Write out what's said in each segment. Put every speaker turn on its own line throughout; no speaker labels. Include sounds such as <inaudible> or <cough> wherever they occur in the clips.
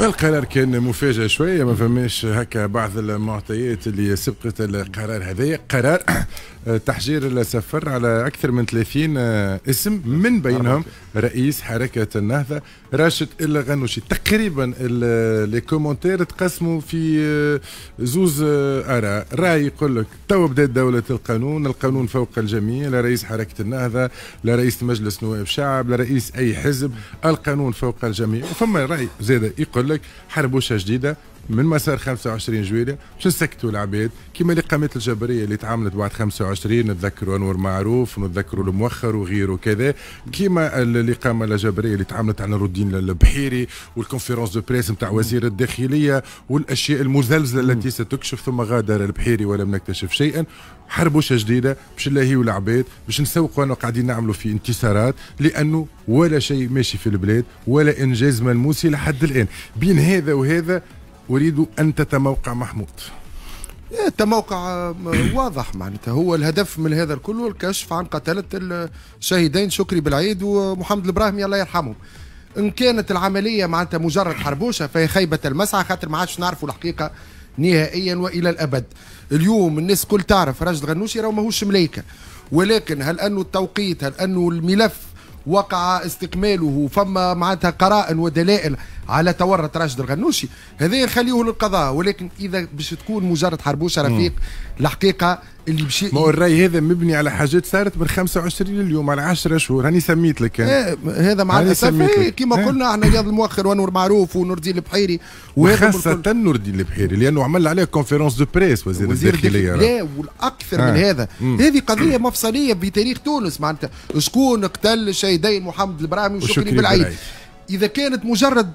القرار كان مفاجئ شويه ما فماش هكا بعض المعطيات اللي سبقت القرار هذايا قرار <coughs> تحجير السفر على اكثر من 30 اسم من بينهم رئيس حركه النهضه راشد الغنوشي تقريبا لي كومونتير تقسموا في آه، زوز آه، اراء راي يقول لك تو بدات دوله القانون القانون فوق الجميع لرئيس رئيس حركه النهضه لرئيس رئيس مجلس نواب شعب لرئيس رئيس اي حزب القانون فوق الجميع وفما راي زيادة يقول لك حربوشه جديده من مسار 25 جويليا باش نسكتوا العباد كما الإقامات الجبرية اللي تعاملت بعد 25 نتذكروا أنور معروف ونتذكروا الموخر وغيره وكذا كما الإقامة الجبرية اللي تعاملت على رودين البحيري والكونفيرونس دو بريس نتاع وزير الداخلية والأشياء المزلزلة التي ستكشف ثم غادر البحيري ولم نكتشف شيئا حربوشه جديده باش نلاهيو العباد باش نسوقوا انه قاعدين نعملوا في انتصارات لانه ولا شيء ماشي في البلاد ولا انجاز ملموس لحد الان بين هذا وهذا أريد أن تتموقع محمود
التموقع إيه، آه، واضح معناتها هو الهدف من هذا الكل هو الكشف عن قتلة الشهيدين شكري بالعيد ومحمد الابراهيمي الله يرحمهم ان كانت العمليه معناتها مجرد حربوشه فهي خيبه المسعى خاطر ما عادش نعرفوا الحقيقه نهائيا والى الابد اليوم الناس كل تعرف راشد غنوشي راهو ماهوش ملايكه ولكن هل انه التوقيت هل انه الملف وقع استكماله فما معناتها قرائن ودلائل على تورط راشد الغنوشي هذا يخليه للقضاء ولكن اذا باش تكون مجرد حربوشه رفيق
الحقيقه اللي باش ما هو الراي هذا مبني على حاجات صارت من 25 لليوم على 10 شهور هاني سميت لك يعني. هذا مع الاسف كما قلنا
احنا رياض الموخر ونور معروف ونور الدين البحيري وخاصه
نور الدين البحيري لانه عمل عليه كونفيرونس دو بريس وزير, وزير الداخليه لا
والاكثر من آه. هذا هذه قضيه مفصليه في تاريخ تونس معناتها شكون قتل شهيدين محمد البرامي وشكري بالعيد اذا كانت مجرد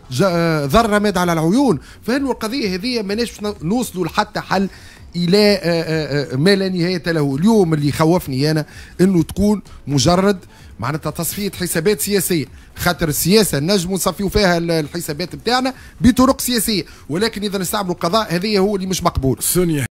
ذره ماد على العيون فانه القضيه هذه ماناش نوصلوا لحتى حل الى آه، آه، آه، ما لا نهايه له اليوم اللي خوفني انا انه تكون مجرد معناتها تصفيه حسابات سياسيه خاطر السياسه نجم نصفيو فيها الحسابات بتاعنا بطرق سياسيه ولكن اذا نستعملوا القضاء هذه هو اللي مش مقبول